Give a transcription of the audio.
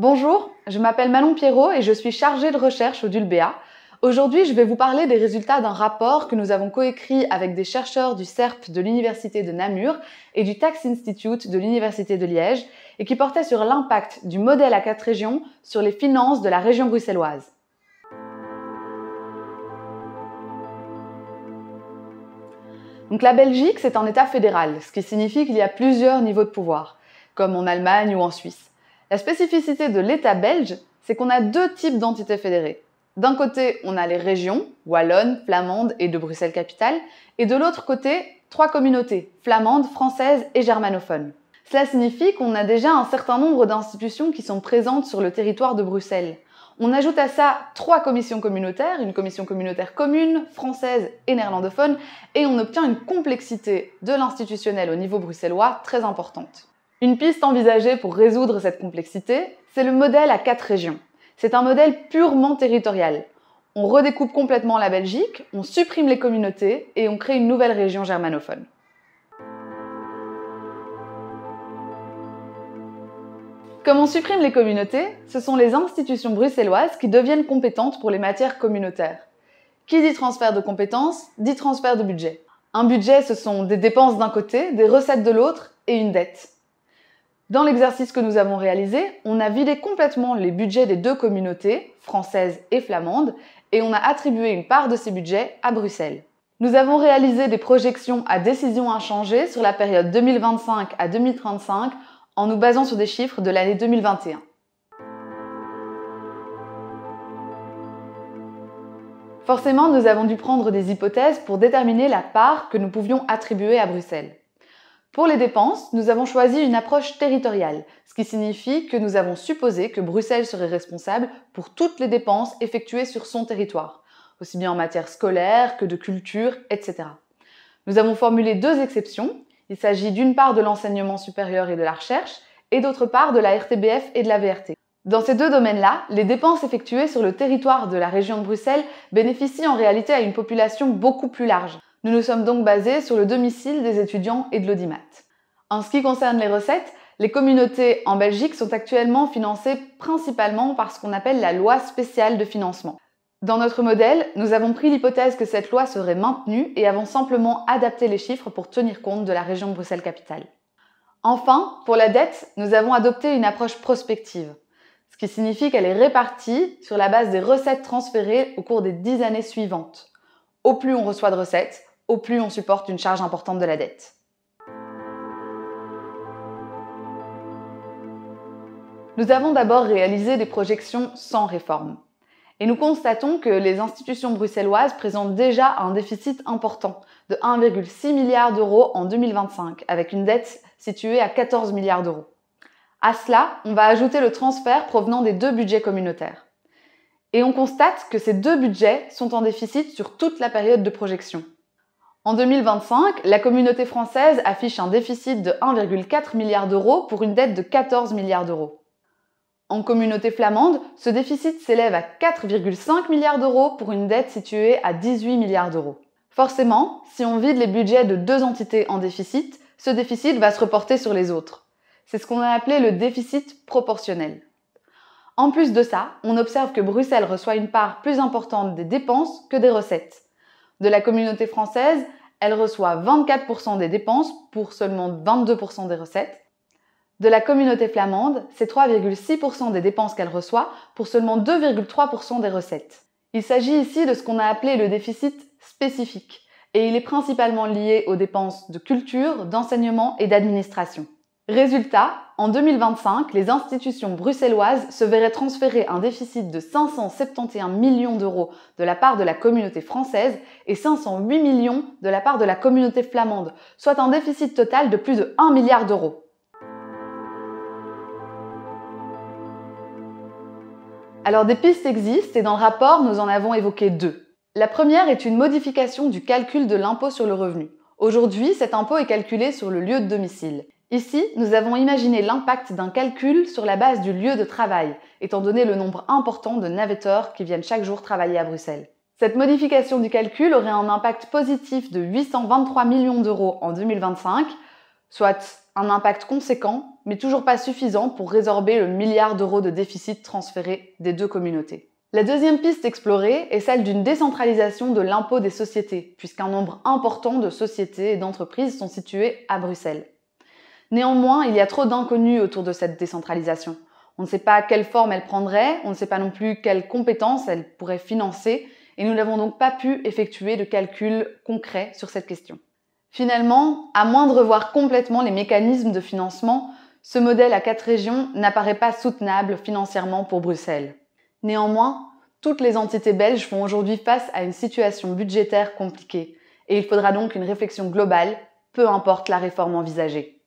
Bonjour, je m'appelle Malon Pierrot et je suis chargée de recherche au DULBEA. Aujourd'hui, je vais vous parler des résultats d'un rapport que nous avons coécrit avec des chercheurs du CERP de l'Université de Namur et du Tax Institute de l'Université de Liège et qui portait sur l'impact du modèle à quatre régions sur les finances de la région bruxelloise. Donc la Belgique, c'est un État fédéral, ce qui signifie qu'il y a plusieurs niveaux de pouvoir, comme en Allemagne ou en Suisse. La spécificité de l'État belge, c'est qu'on a deux types d'entités fédérées. D'un côté, on a les régions, Wallonne, Flamande et de Bruxelles-Capitale, et de l'autre côté, trois communautés, Flamande, Française et Germanophone. Cela signifie qu'on a déjà un certain nombre d'institutions qui sont présentes sur le territoire de Bruxelles. On ajoute à ça trois commissions communautaires, une commission communautaire commune, française et néerlandophone, et on obtient une complexité de l'institutionnel au niveau bruxellois très importante. Une piste envisagée pour résoudre cette complexité, c'est le modèle à quatre régions. C'est un modèle purement territorial. On redécoupe complètement la Belgique, on supprime les communautés et on crée une nouvelle région germanophone. Comme on supprime les communautés, ce sont les institutions bruxelloises qui deviennent compétentes pour les matières communautaires. Qui dit transfert de compétences, dit transfert de budget. Un budget, ce sont des dépenses d'un côté, des recettes de l'autre et une dette. Dans l'exercice que nous avons réalisé, on a vidé complètement les budgets des deux communautés, française et flamande, et on a attribué une part de ces budgets à Bruxelles. Nous avons réalisé des projections à décision inchangée sur la période 2025 à 2035 en nous basant sur des chiffres de l'année 2021. Forcément, nous avons dû prendre des hypothèses pour déterminer la part que nous pouvions attribuer à Bruxelles. Pour les dépenses, nous avons choisi une approche territoriale, ce qui signifie que nous avons supposé que Bruxelles serait responsable pour toutes les dépenses effectuées sur son territoire, aussi bien en matière scolaire que de culture, etc. Nous avons formulé deux exceptions. Il s'agit d'une part de l'enseignement supérieur et de la recherche, et d'autre part de la RTBF et de la VRT. Dans ces deux domaines-là, les dépenses effectuées sur le territoire de la région de Bruxelles bénéficient en réalité à une population beaucoup plus large. Nous nous sommes donc basés sur le domicile des étudiants et de l'audimat. En ce qui concerne les recettes, les communautés en Belgique sont actuellement financées principalement par ce qu'on appelle la loi spéciale de financement. Dans notre modèle, nous avons pris l'hypothèse que cette loi serait maintenue et avons simplement adapté les chiffres pour tenir compte de la région Bruxelles-Capitale. Enfin, pour la dette, nous avons adopté une approche prospective, ce qui signifie qu'elle est répartie sur la base des recettes transférées au cours des dix années suivantes. Au plus on reçoit de recettes, au plus on supporte une charge importante de la dette. Nous avons d'abord réalisé des projections sans réforme. Et nous constatons que les institutions bruxelloises présentent déjà un déficit important de 1,6 milliard d'euros en 2025, avec une dette située à 14 milliards d'euros. À cela, on va ajouter le transfert provenant des deux budgets communautaires. Et on constate que ces deux budgets sont en déficit sur toute la période de projection. En 2025, la communauté française affiche un déficit de 1,4 milliard d'euros pour une dette de 14 milliards d'euros. En communauté flamande, ce déficit s'élève à 4,5 milliards d'euros pour une dette située à 18 milliards d'euros. Forcément, si on vide les budgets de deux entités en déficit, ce déficit va se reporter sur les autres. C'est ce qu'on a appelé le déficit proportionnel. En plus de ça, on observe que Bruxelles reçoit une part plus importante des dépenses que des recettes. De la communauté française, elle reçoit 24% des dépenses pour seulement 22% des recettes. De la communauté flamande, c'est 3,6% des dépenses qu'elle reçoit pour seulement 2,3% des recettes. Il s'agit ici de ce qu'on a appelé le déficit spécifique, et il est principalement lié aux dépenses de culture, d'enseignement et d'administration. Résultat, en 2025, les institutions bruxelloises se verraient transférer un déficit de 571 millions d'euros de la part de la communauté française et 508 millions de la part de la communauté flamande, soit un déficit total de plus de 1 milliard d'euros. Alors des pistes existent et dans le rapport, nous en avons évoqué deux. La première est une modification du calcul de l'impôt sur le revenu. Aujourd'hui, cet impôt est calculé sur le lieu de domicile. Ici, nous avons imaginé l'impact d'un calcul sur la base du lieu de travail, étant donné le nombre important de navetteurs qui viennent chaque jour travailler à Bruxelles. Cette modification du calcul aurait un impact positif de 823 millions d'euros en 2025, soit un impact conséquent, mais toujours pas suffisant pour résorber le milliard d'euros de déficit transféré des deux communautés. La deuxième piste explorée est celle d'une décentralisation de l'impôt des sociétés, puisqu'un nombre important de sociétés et d'entreprises sont situées à Bruxelles. Néanmoins, il y a trop d'inconnus autour de cette décentralisation. On ne sait pas quelle forme elle prendrait, on ne sait pas non plus quelles compétences elle pourrait financer, et nous n'avons donc pas pu effectuer de calculs concrets sur cette question. Finalement, à moins de revoir complètement les mécanismes de financement, ce modèle à quatre régions n'apparaît pas soutenable financièrement pour Bruxelles. Néanmoins, toutes les entités belges font aujourd'hui face à une situation budgétaire compliquée, et il faudra donc une réflexion globale, peu importe la réforme envisagée.